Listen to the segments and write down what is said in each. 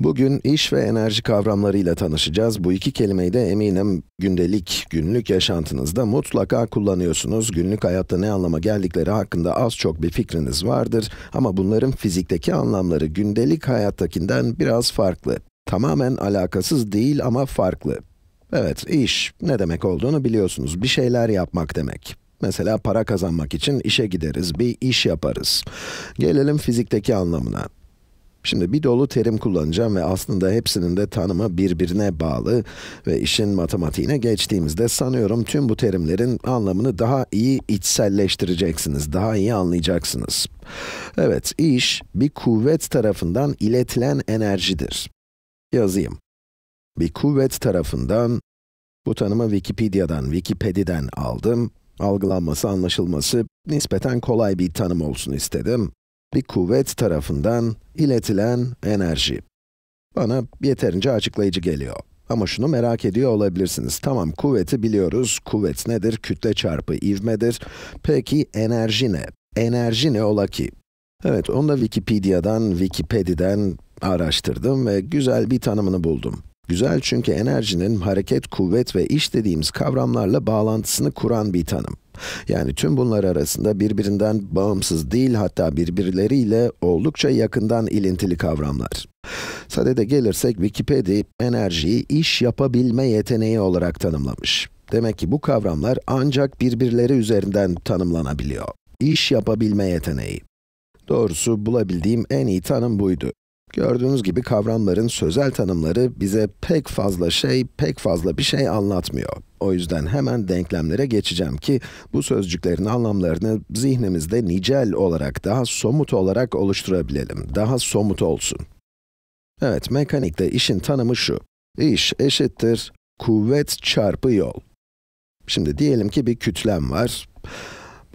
Bugün iş ve enerji kavramlarıyla tanışacağız. Bu iki kelimeyi de eminim gündelik, günlük yaşantınızda mutlaka kullanıyorsunuz. Günlük hayatta ne anlama geldikleri hakkında az çok bir fikriniz vardır. Ama bunların fizikteki anlamları gündelik hayattakinden biraz farklı. Tamamen alakasız değil ama farklı. Evet, iş ne demek olduğunu biliyorsunuz. Bir şeyler yapmak demek. Mesela para kazanmak için işe gideriz, bir iş yaparız. Gelelim fizikteki anlamına. Şimdi bir dolu terim kullanacağım ve aslında hepsinin de tanımı birbirine bağlı ve işin matematiğine geçtiğimizde sanıyorum tüm bu terimlerin anlamını daha iyi içselleştireceksiniz, daha iyi anlayacaksınız. Evet, iş bir kuvvet tarafından iletilen enerjidir. Yazayım. Bir kuvvet tarafından, bu tanımı Wikipedia'dan, Wikipedia'dan aldım. Algılanması, anlaşılması nispeten kolay bir tanım olsun istedim bir kuvvet tarafından iletilen enerji. Bana yeterince açıklayıcı geliyor. Ama şunu merak ediyor olabilirsiniz. Tamam, kuvveti biliyoruz. Kuvvet nedir? Kütle çarpı ivmedir. Peki enerji ne? Enerji ne ola ki? Evet, onu da Wikipedia'dan, Wikipedia'dan araştırdım ve güzel bir tanımını buldum. Güzel çünkü enerjinin hareket, kuvvet ve iş dediğimiz kavramlarla bağlantısını kuran bir tanım. Yani tüm bunlar arasında birbirinden bağımsız değil hatta birbirleriyle oldukça yakından ilintili kavramlar. Sadede gelirsek Wikipedia enerjiyi iş yapabilme yeteneği olarak tanımlamış. Demek ki bu kavramlar ancak birbirleri üzerinden tanımlanabiliyor. İş yapabilme yeteneği. Doğrusu bulabildiğim en iyi tanım buydu. Gördüğünüz gibi kavramların sözel tanımları bize pek fazla şey, pek fazla bir şey anlatmıyor. O yüzden hemen denklemlere geçeceğim ki bu sözcüklerin anlamlarını zihnimizde nicel olarak, daha somut olarak oluşturabilelim. Daha somut olsun. Evet, mekanikte işin tanımı şu. İş eşittir kuvvet çarpı yol. Şimdi diyelim ki bir kütlem var.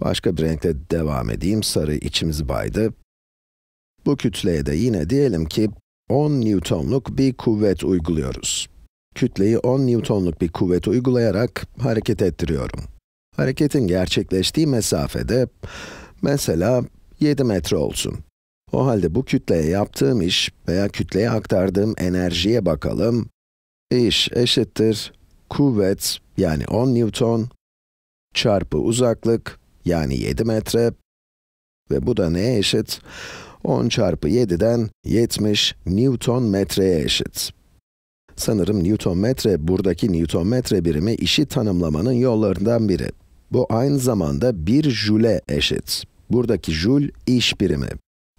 Başka bir renkle devam edeyim. Sarı içimizi baydı. Bu kütleye de yine diyelim ki 10 Newton'luk bir kuvvet uyguluyoruz. Kütleyi 10 Newton'luk bir kuvvet uygulayarak hareket ettiriyorum. Hareketin gerçekleştiği mesafede, mesela 7 metre olsun. O halde bu kütleye yaptığım iş veya kütleye aktardığım enerjiye bakalım. İş eşittir kuvvet yani 10 Newton çarpı uzaklık yani 7 metre ve bu da neye eşit? 10 çarpı 7'den 70 Newton metreye eşit. Sanırım Newton metre, buradaki Newton metre birimi işi tanımlamanın yollarından biri. Bu aynı zamanda 1 jule eşit. Buradaki jul, iş birimi.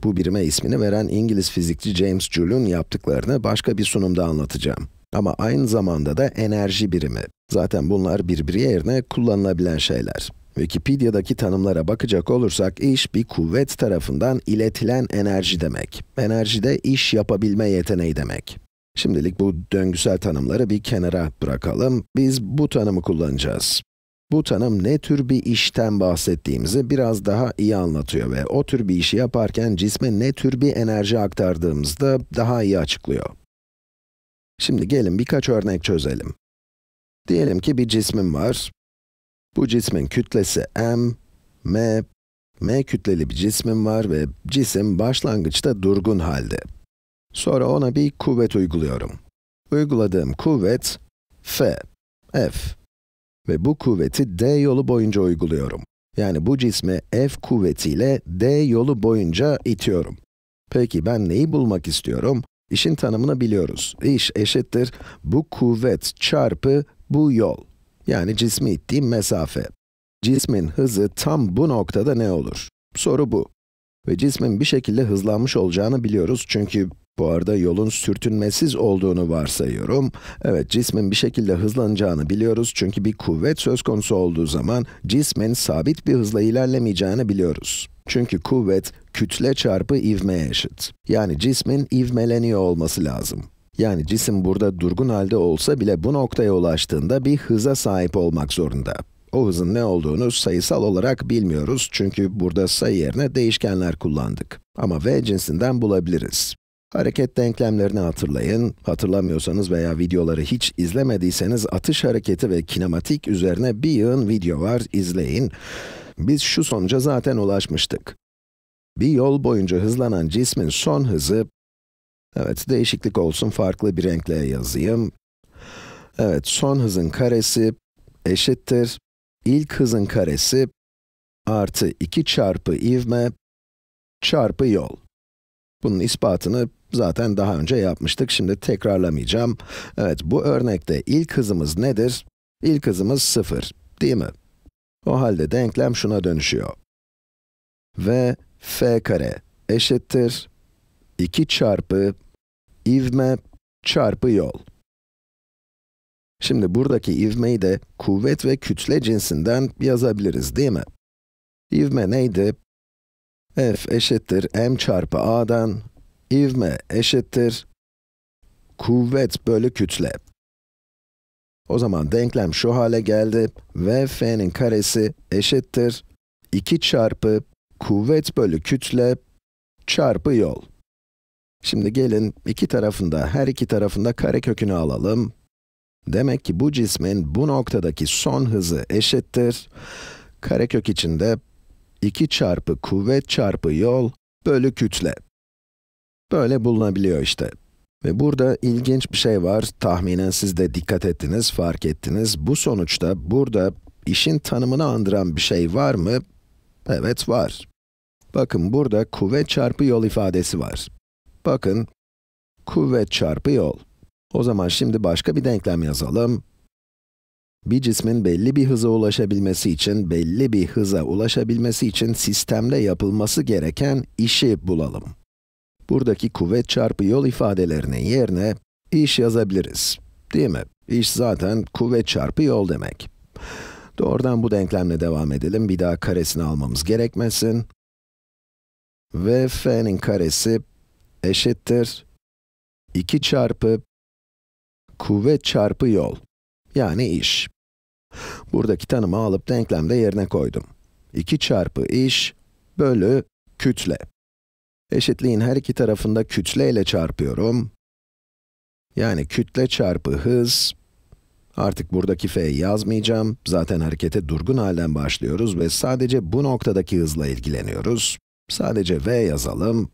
Bu birime ismini veren İngiliz fizikçi James Joule'un yaptıklarını başka bir sunumda anlatacağım. Ama aynı zamanda da enerji birimi. Zaten bunlar birbiri yerine kullanılabilen şeyler. Wikipedia'daki tanımlara bakacak olursak, iş bir kuvvet tarafından iletilen enerji demek. Enerji de iş yapabilme yeteneği demek. Şimdilik bu döngüsel tanımları bir kenara bırakalım. Biz bu tanımı kullanacağız. Bu tanım ne tür bir işten bahsettiğimizi biraz daha iyi anlatıyor ve o tür bir işi yaparken cisme ne tür bir enerji aktardığımızda daha iyi açıklıyor. Şimdi gelin birkaç örnek çözelim. Diyelim ki bir cismim var. Bu cismin kütlesi m, m, m kütleli bir cismim var ve cisim başlangıçta durgun halde. Sonra ona bir kuvvet uyguluyorum. Uyguladığım kuvvet f, f. Ve bu kuvveti d yolu boyunca uyguluyorum. Yani bu cismi f kuvvetiyle d yolu boyunca itiyorum. Peki ben neyi bulmak istiyorum? İşin tanımını biliyoruz. İş eşittir bu kuvvet çarpı bu yol. Yani cismi ittiğim mesafe. Cismin hızı tam bu noktada ne olur? Soru bu. Ve cismin bir şekilde hızlanmış olacağını biliyoruz çünkü bu arada yolun sürtünmesiz olduğunu varsayıyorum. Evet, cismin bir şekilde hızlanacağını biliyoruz çünkü bir kuvvet söz konusu olduğu zaman cismin sabit bir hızla ilerlemeyeceğini biliyoruz. Çünkü kuvvet kütle çarpı ivmeye eşit. Yani cismin ivmeleniyor olması lazım. Yani cisim burada durgun halde olsa bile bu noktaya ulaştığında bir hıza sahip olmak zorunda. O hızın ne olduğunu sayısal olarak bilmiyoruz çünkü burada sayı yerine değişkenler kullandık. Ama v cinsinden bulabiliriz. Hareket denklemlerini hatırlayın. Hatırlamıyorsanız veya videoları hiç izlemediyseniz atış hareketi ve kinematik üzerine bir yığın video var, izleyin. Biz şu sonuca zaten ulaşmıştık. Bir yol boyunca hızlanan cismin son hızı Evet, değişiklik olsun, farklı bir renkle yazayım. Evet, son hızın karesi eşittir. İlk hızın karesi artı 2 çarpı ivme çarpı yol. Bunun ispatını zaten daha önce yapmıştık, şimdi tekrarlamayacağım. Evet, bu örnekte ilk hızımız nedir? İlk hızımız 0, değil mi? O halde denklem şuna dönüşüyor. V f kare eşittir 2 çarpı ivme çarpı yol. Şimdi buradaki ivmeyi de kuvvet ve kütle cinsinden yazabiliriz değil mi? İvme neydi? F eşittir m çarpı a'dan, ivme eşittir kuvvet bölü kütle. O zaman denklem şu hale geldi. F'nin karesi eşittir 2 çarpı kuvvet bölü kütle çarpı yol. Şimdi gelin iki tarafında, her iki tarafında karekökünü alalım. Demek ki bu cismin bu noktadaki son hızı eşittir. Karekök içinde 2 çarpı kuvvet çarpı yol bölü kütle. Böyle bulunabiliyor işte. Ve burada ilginç bir şey var, tahminen siz de dikkat ettiniz, fark ettiniz. Bu sonuçta burada işin tanımını andıran bir şey var mı? Evet var. Bakın burada kuvvet çarpı yol ifadesi var. Bakın, kuvvet çarpı yol. O zaman şimdi başka bir denklem yazalım. Bir cismin belli bir hıza ulaşabilmesi için, belli bir hıza ulaşabilmesi için sistemde yapılması gereken işi bulalım. Buradaki kuvvet çarpı yol ifadelerinin yerine iş yazabiliriz. Değil mi? İş zaten kuvvet çarpı yol demek. Doğrudan bu denklemle devam edelim. Bir daha karesini almamız gerekmesin. Ve f'nin karesi eşittir 2 çarpı kuvvet çarpı yol, yani iş. Buradaki tanımı alıp denklemde yerine koydum. 2 çarpı iş bölü kütle. Eşitliğin her iki tarafında kütle ile çarpıyorum. Yani kütle çarpı hız. Artık buradaki f'yi yazmayacağım. Zaten harekete durgun halden başlıyoruz ve sadece bu noktadaki hızla ilgileniyoruz. Sadece v yazalım.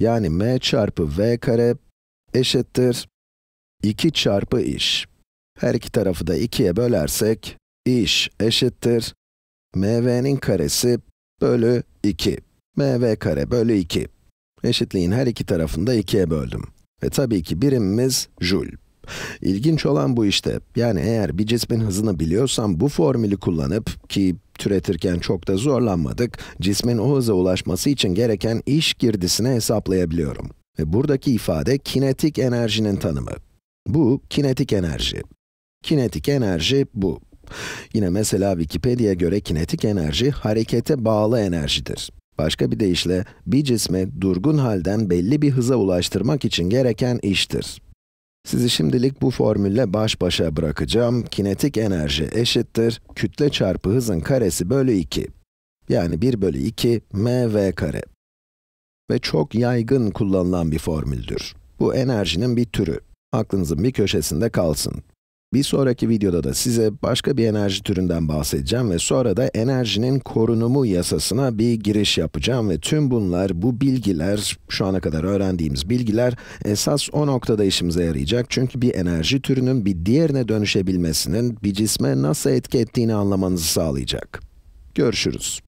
Yani m çarpı v kare eşittir 2 çarpı iş. Her iki tarafı da 2'ye bölersek, iş eşittir mv'nin karesi bölü 2. mv kare bölü 2. Eşitliğin her iki tarafını da 2'ye böldüm. Ve tabii ki birimimiz jül. İlginç olan bu işte. Yani eğer bir cismin hızını biliyorsam bu formülü kullanıp ki türetirken çok da zorlanmadık. Cismin o hıza ulaşması için gereken iş girdisini hesaplayabiliyorum. Ve buradaki ifade kinetik enerjinin tanımı. Bu kinetik enerji. Kinetik enerji bu. Yine mesela Wikipedia'ya göre kinetik enerji harekete bağlı enerjidir. Başka bir deyişle, bir cismi durgun halden belli bir hıza ulaştırmak için gereken iştir. Sizi şimdilik bu formülle baş başa bırakacağım. Kinetik enerji eşittir, kütle çarpı hızın karesi bölü 2. Yani 1 bölü 2 mv kare. Ve çok yaygın kullanılan bir formüldür. Bu enerjinin bir türü. Aklınızın bir köşesinde kalsın. Bir sonraki videoda da size başka bir enerji türünden bahsedeceğim ve sonra da enerjinin korunumu yasasına bir giriş yapacağım ve tüm bunlar, bu bilgiler, şu ana kadar öğrendiğimiz bilgiler esas o noktada işimize yarayacak. Çünkü bir enerji türünün bir diğerine dönüşebilmesinin bir cisme nasıl etki ettiğini anlamanızı sağlayacak. Görüşürüz.